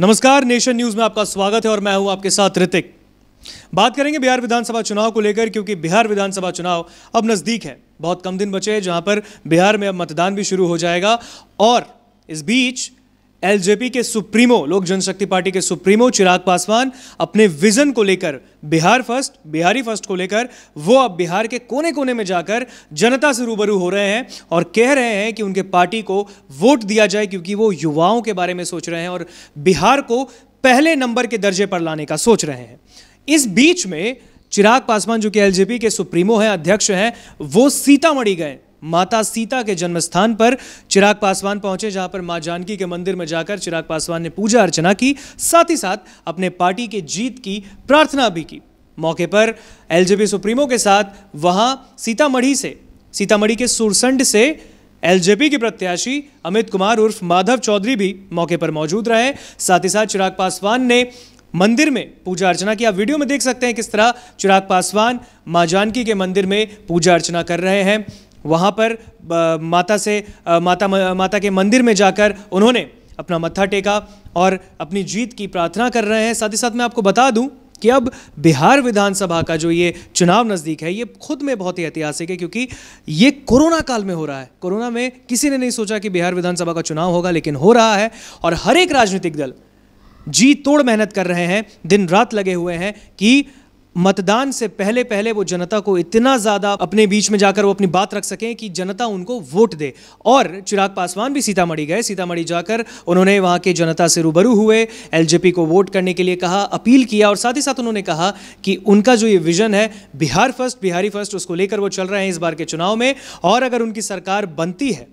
नमस्कार nation news में आपका स्वागत है और मैं हूं आपके साथ ऋतिक बात करेंगे बिहार विधानसभा चुनाव को लेकर क्योंकि बिहार विधानसभा चुनाव अब नज़दीक है बहुत कम दिन बचे हैं जहां पर बिहार में अब मतदान भी शुरू हो जाएगा और इस बीच एलजेपी के सुप्रीमो लोक जनशक्ति पार्टी के सुप्रीमो चिराग पासवान अपने विजन को लेकर बिहार फर्स्ट बिहारी फर्स्ट को लेकर वो अब बिहार के कोने कोने में जाकर जनता से रूबरू हो रहे हैं और कह रहे हैं कि उनके पार्टी को वोट दिया जाए क्योंकि वो युवाओं के बारे में सोच रहे हैं और बिहार को पहले नंबर के दर्जे पर लाने का सोच रहे हैं इस बीच में चिराग पासवान जो कि एलजेपी के सुप्रीमो हैं अध्यक्ष हैं वो सीतामढ़ी गए माता सीता के जन्म स्थान पर चिराग पासवान पहुंचे जहां पर मां जानकी के मंदिर में जाकर चिराग पासवान ने पूजा अर्चना की साथ ही साथ अपने पार्टी के जीत की प्रार्थना भी की मौके पर एलजेपी सुप्रीमो के साथ वहां सीतामढ़ी से सीतामढ़ी के सुरसंड से एलजेपी के प्रत्याशी अमित कुमार उर्फ माधव चौधरी भी मौके पर मौजूद रहे साथ ही साथ चिराग पासवान ने मंदिर में पूजा अर्चना की आप वीडियो में देख सकते हैं किस तरह चिराग पासवान मां जानकी के मंदिर में पूजा अर्चना कर रहे हैं वहाँ पर माता से माता माता के मंदिर में जाकर उन्होंने अपना मत्था टेका और अपनी जीत की प्रार्थना कर रहे हैं साथ ही साथ मैं आपको बता दूं कि अब बिहार विधानसभा का जो ये चुनाव नज़दीक है ये खुद में बहुत ही ऐतिहासिक है क्योंकि ये कोरोना काल में हो रहा है कोरोना में किसी ने नहीं सोचा कि बिहार विधानसभा का चुनाव होगा लेकिन हो रहा है और हर एक राजनीतिक दल जी तोड़ मेहनत कर रहे हैं दिन रात लगे हुए हैं कि मतदान से पहले पहले वो जनता को इतना ज़्यादा अपने बीच में जाकर वो अपनी बात रख सकें कि जनता उनको वोट दे और चिराग पासवान भी सीतामढ़ी गए सीतामढ़ी जाकर उन्होंने वहाँ के जनता से रूबरू हुए एल को वोट करने के लिए कहा अपील किया और साथ ही साथ उन्होंने कहा कि उनका जो ये विज़न है बिहार फर्स्ट बिहारी फर्स्ट उसको लेकर वो चल रहे हैं इस बार के चुनाव में और अगर उनकी सरकार बनती है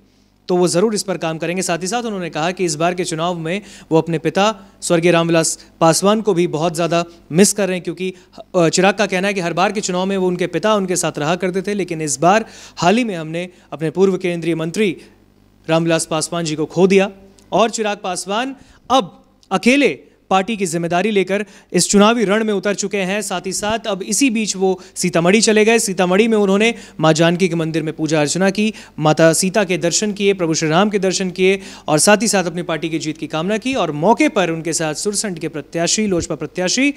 तो वो ज़रूर इस पर काम करेंगे साथ ही साथ उन्होंने कहा कि इस बार के चुनाव में वो अपने पिता स्वर्गीय रामविलास पासवान को भी बहुत ज़्यादा मिस कर रहे हैं क्योंकि चिराग का कहना है कि हर बार के चुनाव में वो उनके पिता उनके साथ रहा करते थे लेकिन इस बार हाल ही में हमने अपने पूर्व केंद्रीय मंत्री रामविलास पासवान जी को खो दिया और चिराग पासवान अब अकेले पार्टी की जिम्मेदारी लेकर इस चुनावी रण में उतर चुके हैं साथ ही साथ अब इसी बीच वो सीतामढ़ी चले गए सीतामढ़ी में उन्होंने माँ जानकी के मंदिर में पूजा अर्चना की माता सीता के दर्शन किए प्रभु श्री राम के दर्शन किए और साथ ही साथ अपनी पार्टी की जीत की कामना की और मौके पर उनके साथ सुरसंड के प्रत्याशी लोजपा प्रत्याशी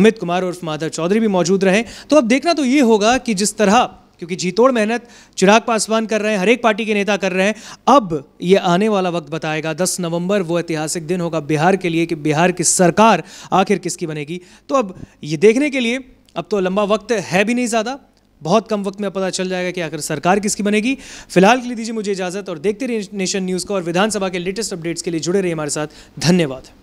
अमित कुमार उर्फ माधव चौधरी भी मौजूद रहे तो अब देखना तो ये होगा कि जिस तरह क्योंकि जीतोड़ मेहनत चिराग पासवान कर रहे हैं हर एक पार्टी के नेता कर रहे हैं अब ये आने वाला वक्त बताएगा 10 नवंबर वो ऐतिहासिक दिन होगा बिहार के लिए कि बिहार की सरकार आखिर किसकी बनेगी तो अब ये देखने के लिए अब तो लंबा वक्त है भी नहीं ज़्यादा बहुत कम वक्त में पता चल जाएगा कि आखिर सरकार किसकी बनेगी फिलहाल के लिए दीजिए मुझे इजाज़त और देखते रहिए नेशन न्यूज़ को और विधानसभा के लेटेस्ट अपडेट्स के लिए जुड़े रहिए हमारे साथ धन्यवाद